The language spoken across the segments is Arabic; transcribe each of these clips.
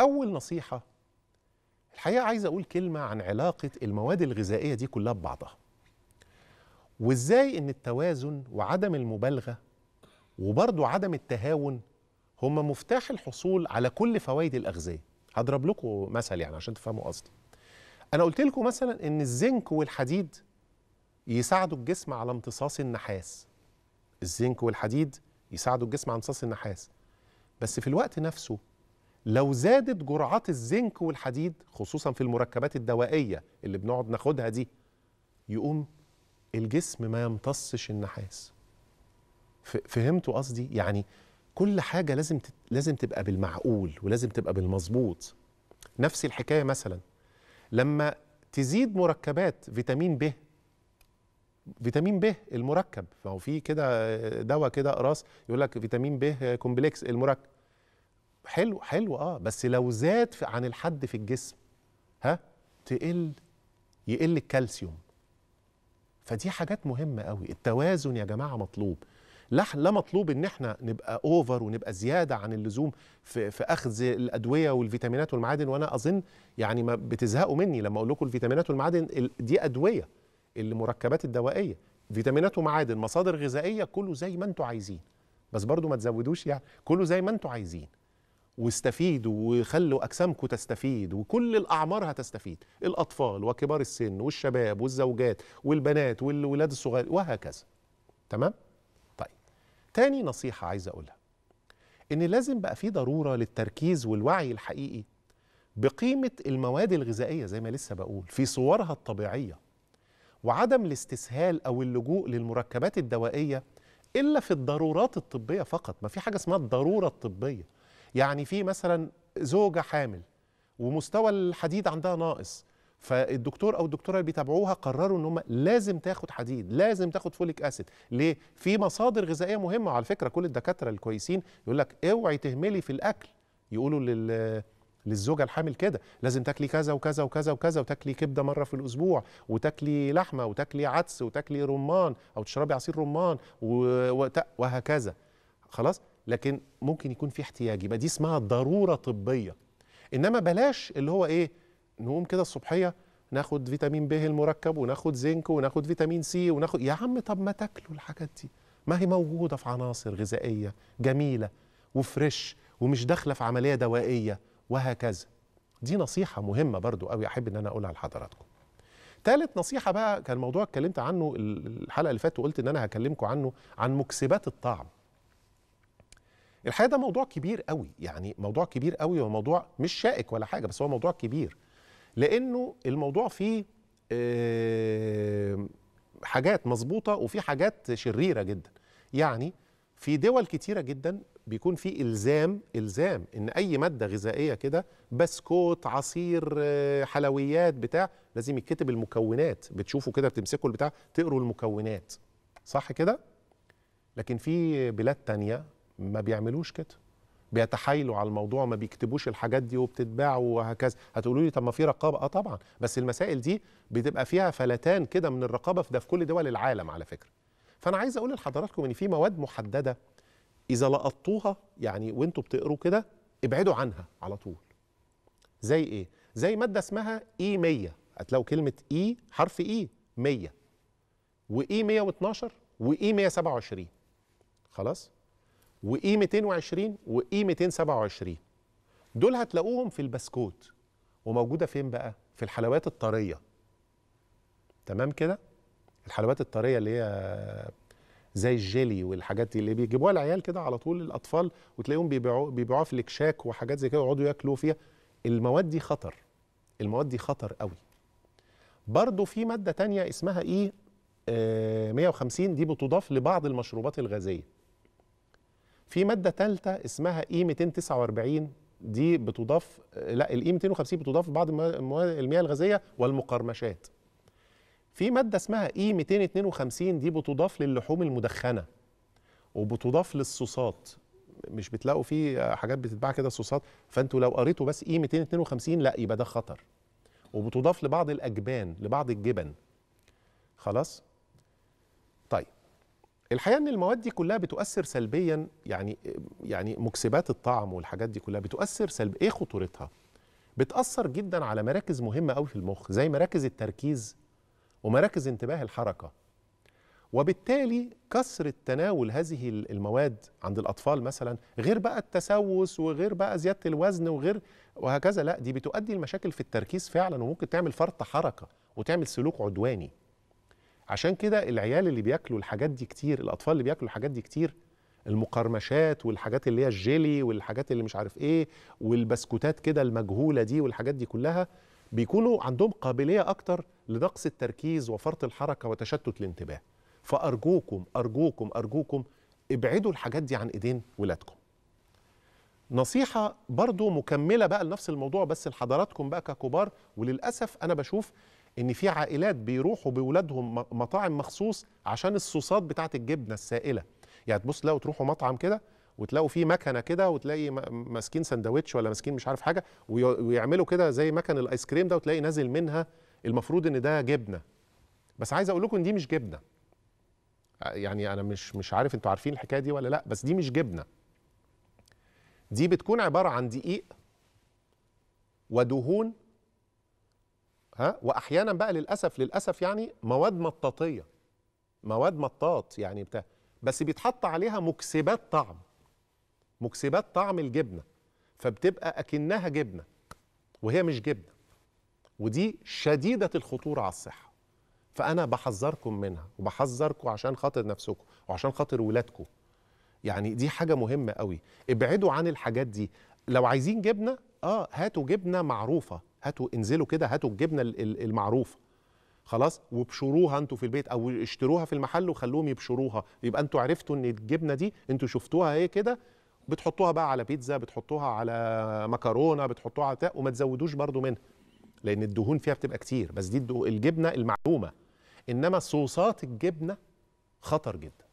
اول نصيحه الحقيقه عايز اقول كلمه عن علاقه المواد الغذائيه دي كلها ببعضها وازاي ان التوازن وعدم المبالغه وبرضه عدم التهاون هما مفتاح الحصول على كل فوائد الاغذيه هضرب لكم مثل يعني عشان تفهموا قصدي انا قلت لكم مثلا ان الزنك والحديد يساعدوا الجسم على امتصاص النحاس الزنك والحديد يساعدوا الجسم على امتصاص النحاس بس في الوقت نفسه لو زادت جرعات الزنك والحديد خصوصا في المركبات الدوائيه اللي بنقعد ناخدها دي يقوم الجسم ما يمتصش النحاس فهمتوا قصدي يعني كل حاجه لازم لازم تبقى بالمعقول ولازم تبقى بالمظبوط نفس الحكايه مثلا لما تزيد مركبات فيتامين ب فيتامين ب المركب فهو في كده دواء كده قراص يقول لك فيتامين ب كومبلكس المركب حلو حلو اه بس لو زاد عن الحد في الجسم ها تقل يقل الكالسيوم فدي حاجات مهمه قوي التوازن يا جماعه مطلوب لا لا مطلوب ان احنا نبقى اوفر ونبقى زياده عن اللزوم في, في اخذ الادويه والفيتامينات والمعادن وانا اظن يعني ما بتزهقوا مني لما اقول لكم الفيتامينات والمعادن دي ادويه المركبات الدوائيه فيتامينات ومعادن مصادر غذائيه كله زي ما انتم عايزين بس برضو ما تزودوش يعني كله زي ما انتم عايزين واستفيدوا وخلوا اجسامكم تستفيد وكل الاعمار هتستفيد الاطفال وكبار السن والشباب والزوجات والبنات والولاد الصغار وهكذا تمام طيب تاني نصيحه عايز اقولها ان لازم بقى في ضروره للتركيز والوعي الحقيقي بقيمه المواد الغذائيه زي ما لسه بقول في صورها الطبيعيه وعدم الاستسهال او اللجوء للمركبات الدوائيه الا في الضرورات الطبيه فقط ما في حاجه اسمها الضروره الطبيه يعني في مثلا زوجه حامل ومستوى الحديد عندها ناقص فالدكتور او الدكتوره اللي بيتابعوها قرروا ان هم لازم تاخد حديد لازم تاخد فوليك اسيد ليه في مصادر غذائيه مهمه على فكره كل الدكاتره الكويسين يقول لك اوعي تهملي في الاكل يقولوا لل للزوجة الحامل كده لازم تاكلي كذا وكذا وكذا وكذا وتاكلي كبدة مرة في الأسبوع وتاكلي لحمة وتاكلي عدس وتاكلي رمان أو تشربي عصير رمان وهكذا خلاص لكن ممكن يكون في احتياج يبقى دي اسمها ضروره طبيه انما بلاش اللي هو ايه نقوم كده الصبحيه ناخد فيتامين ب المركب وناخد زنك وناخد فيتامين سي وناخد يا عم طب ما تاكلوا الحاجات دي ما هي موجوده في عناصر غذائيه جميله وفريش ومش داخله في عمليه دوائيه وهكذا دي نصيحه مهمه برضو قوي احب ان انا اقولها لحضراتكم ثالث نصيحه بقى كان موضوع اتكلمت عنه الحلقه اللي فاتت وقلت ان انا هكلمكم عنه عن مكسبات الطعم الحقيقه ده موضوع كبير قوي يعني موضوع كبير قوي وموضوع مش شائك ولا حاجه بس هو موضوع كبير لانه الموضوع فيه آه، حاجات مظبوطه وفي حاجات شريره جدا يعني في دول كتيره جدا بيكون في الزام الزام ان اي ماده غذائيه كده بسكوت عصير آه، حلويات بتاع لازم يتكتب المكونات بتشوفوا كده بتمسكوا البتاع تقروا المكونات صح كده لكن في بلاد تانية ما بيعملوش كده بيتحايلوا على الموضوع ما بيكتبوش الحاجات دي وبتتباع وهكذا هتقولوا لي طب ما في رقابه اه طبعا بس المسائل دي بتبقى فيها فلتان كده من الرقابه في ده في كل دول العالم على فكره فانا عايز اقول لحضراتكم ان في مواد محدده اذا لقطوها يعني وانتوا بتقروا كده ابعدوا عنها على طول زي ايه زي ماده اسمها اي e 100 هتلاقوا كلمه اي e حرف اي 100 واي 112 واي 127 خلاص واي 220 واي 227 دول هتلاقوهم في البسكوت وموجوده فين بقى في الحلويات الطريه تمام كده الحلويات الطريه اللي هي زي الجيلي والحاجات اللي بيجيبوها العيال كده على طول الاطفال وتلاقيهم بيبيعوها بيبيعو في الكشاك وحاجات زي كده ويقعدوا ياكلوا فيها المواد دي خطر المواد دي خطر قوي برضو في ماده تانية اسمها إي 150 آه، دي بتضاف لبعض المشروبات الغازيه في ماده ثالثه اسمها e اي 249 دي بتضاف لا الاي e 250 بتضاف بعض المياه الغازيه والمقرمشات في ماده اسمها e اي 252 دي بتضاف للحوم المدخنه وبتضاف للصوصات مش بتلاقوا فيه حاجات بتتباع كده صوصات فانتوا لو قريتوا بس اي 252 لا يبقى ده خطر وبتضاف لبعض الاجبان لبعض الجبن خلاص الحقيقه ان المواد دي كلها بتؤثر سلبيا يعني يعني مكسبات الطعم والحاجات دي كلها بتؤثر سلب ايه خطورتها بتاثر جدا على مراكز مهمه قوي في المخ زي مراكز التركيز ومراكز انتباه الحركه وبالتالي كثرة تناول هذه المواد عند الأطفال مثلا غير بقى التسوس وغير بقى زيادة الوزن وغير وهكذا لا دي بتؤدي لمشاكل في التركيز فعلا وممكن تعمل فرط حركة وتعمل سلوك عدواني عشان كده العيال اللي بياكلوا الحاجات دي كتير الاطفال اللي بياكلوا الحاجات دي كتير المقرمشات والحاجات اللي هي الجيلي والحاجات اللي مش عارف ايه والبسكوتات كده المجهوله دي والحاجات دي كلها بيكونوا عندهم قابليه اكتر لنقص التركيز وفرط الحركه وتشتت الانتباه فارجوكم ارجوكم ارجوكم ابعدوا الحاجات دي عن ايدين ولادكم نصيحه برضو مكمله بقى لنفس الموضوع بس لحضراتكم بقى ككبار وللاسف انا بشوف ان في عائلات بيروحوا بولادهم مطاعم مخصوص عشان الصوصات بتاعه الجبنه السائله يعني تبص تلاقوا تروحوا مطعم كده وتلاقوا فيه مكنه كده وتلاقي ماسكين سندوتش ولا ماسكين مش عارف حاجه ويعملوا كده زي مكن الايس كريم ده وتلاقي نازل منها المفروض ان ده جبنه بس عايز اقول لكم ان دي مش جبنه يعني انا مش مش عارف انتوا عارفين الحكايه دي ولا لا بس دي مش جبنه دي بتكون عباره عن دقيق ودهون ها واحيانا بقى للاسف للاسف يعني مواد مطاطيه مواد مطاط يعني بتاع بس بيتحط عليها مكسبات طعم مكسبات طعم الجبنه فبتبقى اكنها جبنه وهي مش جبنه ودي شديده الخطوره على الصحه فانا بحذركم منها وبحذركم عشان خاطر نفسكم وعشان خاطر ولادكم يعني دي حاجه مهمه قوي ابعدوا عن الحاجات دي لو عايزين جبنه اه هاتوا جبنه معروفه هاتوا انزلوا كده هاتوا الجبنه المعروفه خلاص وابشروها انتوا في البيت او اشتروها في المحل وخلوهم يبشروها يبقى انتوا عرفتوا ان الجبنه دي انتوا شفتوها هي كده بتحطوها بقى على بيتزا بتحطوها على مكرونه بتحطوها على وما تزودوش برضو منها لان الدهون فيها بتبقى كتير بس دي الجبنه المعلومه انما صوصات الجبنه خطر جدا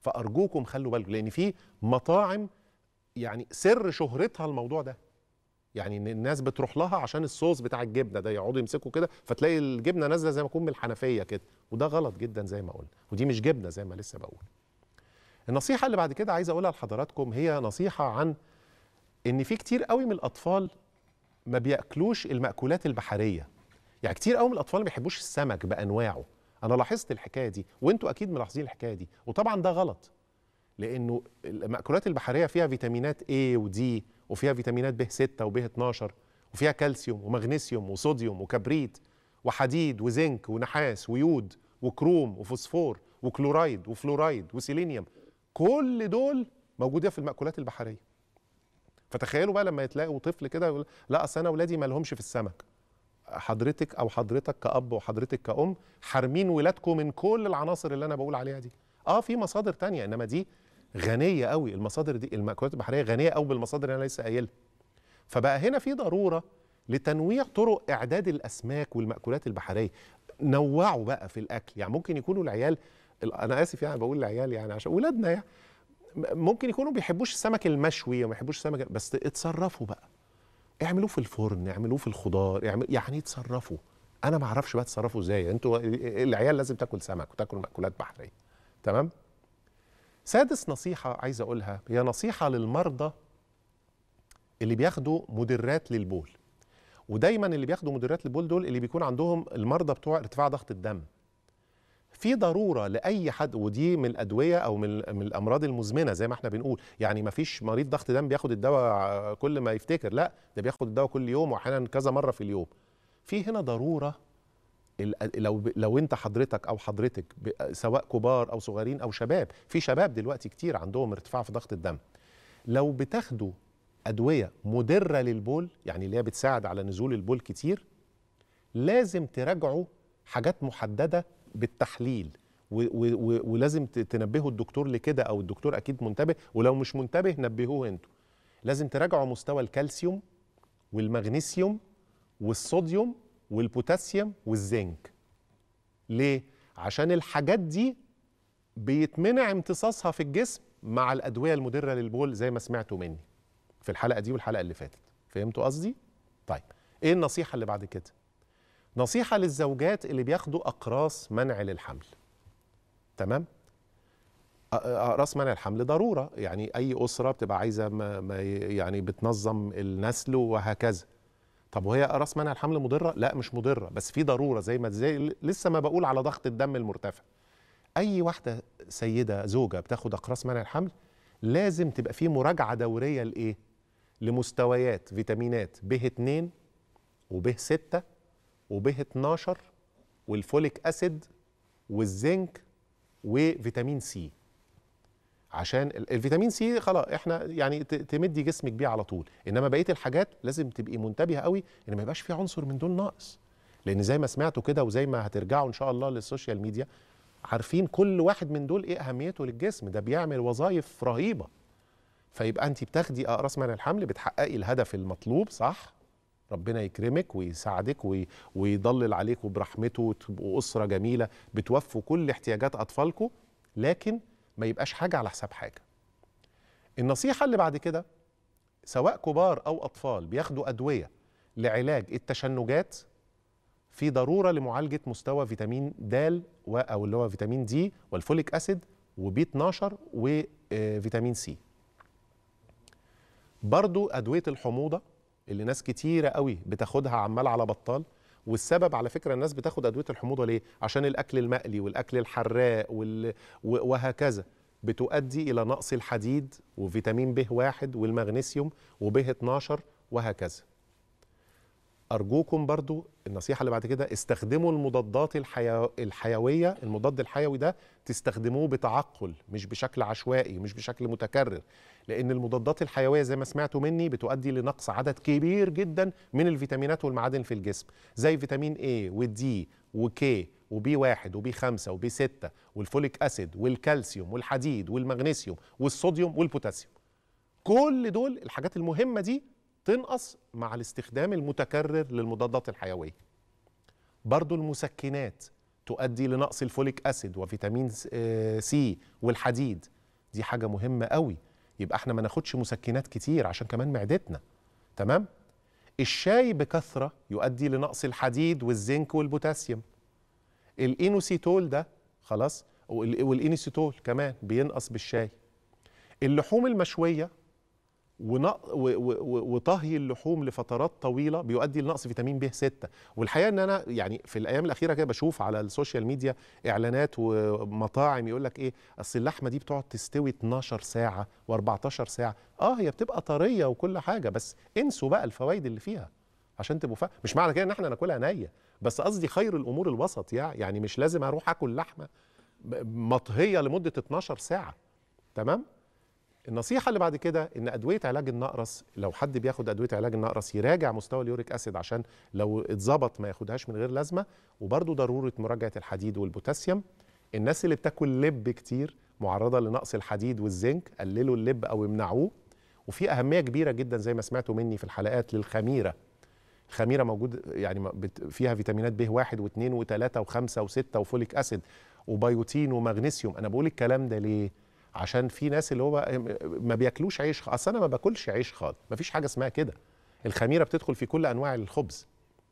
فارجوكم خلوا بالكم لان في مطاعم يعني سر شهرتها الموضوع ده يعني الناس بتروح لها عشان الصوص بتاع الجبنه ده يقعدوا يمسكوا كده فتلاقي الجبنه نازله زي ما تكون من الحنفيه كده وده غلط جدا زي ما قلنا ودي مش جبنه زي ما لسه بقول النصيحه اللي بعد كده عايز اقولها لحضراتكم هي نصيحه عن ان في كتير قوي من الاطفال ما بياكلوش المأكولات البحريه يعني كتير قوي من الاطفال ما بيحبوش السمك بانواعه انا لاحظت الحكايه دي وانتوا اكيد ملاحظين الحكايه دي وطبعا ده غلط لانه المأكولات البحريه فيها فيتامينات A ودي وفيها فيتامينات ب 6 وب 12 وفيها كالسيوم ومغنيسيوم وصوديوم وكبريت وحديد وزنك ونحاس ويود وكروم وفوسفور وكلورايد وفلورايد وسيلينيوم كل دول موجودين في المأكولات البحرية فتخيلوا بقى لما يتلاقوا طفل كده يقول لا اصل انا اولادي ما لهمش في السمك حضرتك او حضرتك كاب وحضرتك كأم حارمين ولادكم من كل العناصر اللي انا بقول عليها دي اه في مصادر تانية انما دي غنيه قوي المصادر دي المأكولات البحريه غنيه قوي بالمصادر اللي انا لسه قايلها فبقى هنا في ضروره لتنويع طرق اعداد الاسماك والمأكولات البحريه نوعوا بقى في الاكل يعني ممكن يكونوا العيال انا اسف يعني بقول العيال يعني عشان ولادنا يعني ممكن يكونوا بيحبوش السمك المشوي وما بيحبوش السمك بس اتصرفوا بقى اعملوه في الفرن اعملوه في الخضار اعمل يعني اتصرفوا انا ما اعرفش بقى اتصرفوا ازاي انتوا العيال لازم تاكل سمك وتاكل مأكولات بحريه تمام سادس نصيحة عايز أقولها هي نصيحة للمرضى اللي بياخدوا مدرات للبول ودايما اللي بياخدوا مدرات للبول دول اللي بيكون عندهم المرضى بتوع ارتفاع ضغط الدم في ضروره لاي حد ودي من الادويه او من, من الامراض المزمنه زي ما احنا بنقول يعني ما فيش مريض ضغط دم بياخد الدواء كل ما يفتكر لا ده بياخد الدواء كل يوم واحيانا كذا مره في اليوم في هنا ضروره لو لو انت حضرتك او حضرتك سواء كبار او صغيرين او شباب في شباب دلوقتي كتير عندهم ارتفاع في ضغط الدم لو بتاخدوا ادويه مدره للبول يعني اللي هي بتساعد على نزول البول كتير لازم تراجعوا حاجات محدده بالتحليل ولازم تنبهوا الدكتور لكده او الدكتور اكيد منتبه ولو مش منتبه نبهوه انتوا لازم تراجعوا مستوى الكالسيوم والمغنيسيوم والصوديوم والبوتاسيوم والزنك ليه عشان الحاجات دي بيتمنع امتصاصها في الجسم مع الادويه المدره للبول زي ما سمعتوا مني في الحلقه دي والحلقه اللي فاتت فهمتوا قصدي طيب ايه النصيحه اللي بعد كده نصيحه للزوجات اللي بياخدوا اقراص منع للحمل تمام اقراص منع الحمل ضروره يعني اي اسره بتبقى عايزه ما يعني بتنظم النسل وهكذا طب وهي راس منع الحمل مضره لا مش مضره بس في ضروره زي ما زي لسه ما بقول على ضغط الدم المرتفع اي واحده سيده زوجه بتاخد اقراص منع الحمل لازم تبقى في مراجعه دوريه لايه لمستويات فيتامينات ب 2 وب 6 وب 12 والفوليك اسيد والزنك وفيتامين سي عشان الفيتامين سي خلاص احنا يعني تمدي جسمك بيه على طول انما بقيه الحاجات لازم تبقي منتبهه قوي ان ما يبقاش في عنصر من دول ناقص لان زي ما سمعتوا كده وزي ما هترجعوا ان شاء الله للسوشيال ميديا عارفين كل واحد من دول ايه اهميته للجسم ده بيعمل وظائف رهيبه فيبقى انت بتاخدي اقراص آه، من الحمل بتحققي الهدف المطلوب صح ربنا يكرمك ويساعدك وي... ويضلل عليك برحمته وتبقوا اسره جميله بتوفوا كل احتياجات اطفالكم لكن ما يبقاش حاجه على حساب حاجه النصيحه اللي بعد كده سواء كبار او اطفال بياخدوا ادويه لعلاج التشنجات في ضروره لمعالجه مستوى فيتامين د او اللي هو فيتامين دي والفوليك اسيد وبي 12 وفيتامين آه، سي برضو ادويه الحموضه اللي ناس كتيره قوي بتاخدها عمال على بطال والسبب على فكره الناس بتاخد ادويه الحموضه ليه عشان الاكل المقلي والاكل الحراق وال... وهكذا بتؤدي الى نقص الحديد وفيتامين ب1 والمغنيسيوم وب12 وهكذا ارجوكم برضو النصيحه اللي بعد كده استخدموا المضادات الحيويه المضاد الحيوي ده تستخدموه بتعقل مش بشكل عشوائي مش بشكل متكرر لان المضادات الحيويه زي ما سمعتوا مني بتؤدي لنقص عدد كبير جدا من الفيتامينات والمعادن في الجسم زي فيتامين A والدي وكي وبي واحد وبي خمسة وبي ستة والفوليك أسيد والكالسيوم والحديد والمغنيسيوم والصوديوم والبوتاسيوم كل دول الحاجات المهمة دي تنقص مع الاستخدام المتكرر للمضادات الحيويه برضو المسكنات تؤدي لنقص الفوليك اسيد وفيتامين آه، سي والحديد دي حاجه مهمه قوي يبقى احنا ما ناخدش مسكنات كتير عشان كمان معدتنا تمام الشاي بكثره يؤدي لنقص الحديد والزنك والبوتاسيوم الانوسيتول ده خلاص والانوسيتول كمان بينقص بالشاي اللحوم المشويه وطهي اللحوم لفترات طويله بيؤدي لنقص فيتامين ب 6 والحقيقه ان انا يعني في الايام الاخيره كده بشوف على السوشيال ميديا اعلانات ومطاعم يقول لك ايه اصل اللحمه دي بتقعد تستوي 12 ساعه و14 ساعه اه هي بتبقى طريه وكل حاجه بس انسوا بقى الفوائد اللي فيها عشان تبقوا فاهم مش معنى كده ان احنا ناكلها نيه بس قصدي خير الامور الوسط يعني يعني مش لازم اروح اكل لحمه مطهيه لمده 12 ساعه تمام النصيحه اللي بعد كده ان ادويه علاج النقرس لو حد بياخد ادويه علاج النقرس يراجع مستوى اليوريك اسيد عشان لو اتظبط ما ياخدهاش من غير لازمه وبرده ضروره مراجعه الحديد والبوتاسيوم الناس اللي بتاكل لب كتير معرضه لنقص الحديد والزنك قللوا اللب او امنعوه وفي اهميه كبيره جدا زي ما سمعتوا مني في الحلقات للخميره الخميره موجود يعني فيها فيتامينات ب 1 و2 و3 و5 و6 وفوليك اسيد وبيوتين ومغنيسيوم انا بقول الكلام ده ليه عشان في ناس اللي هو ما بياكلوش عيش اصل انا ما باكلش عيش خالص ما فيش حاجه اسمها كده الخميره بتدخل في كل انواع الخبز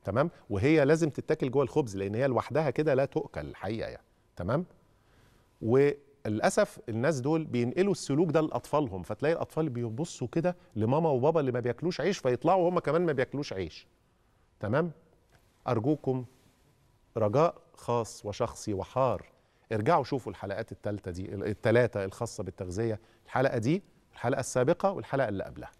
تمام وهي لازم تتاكل جوه الخبز لان هي لوحدها كده لا تؤكل الحقيقه يعني تمام وللاسف الناس دول بينقلوا السلوك ده لاطفالهم فتلاقي الاطفال بيبصوا كده لماما وبابا اللي ما بياكلوش عيش فيطلعوا هم كمان ما بياكلوش عيش تمام ارجوكم رجاء خاص وشخصي وحار ارجعوا شوفوا الحلقات الثالثه دي الثلاثه الخاصه بالتغذيه الحلقه دي الحلقه السابقه والحلقه اللي قبلها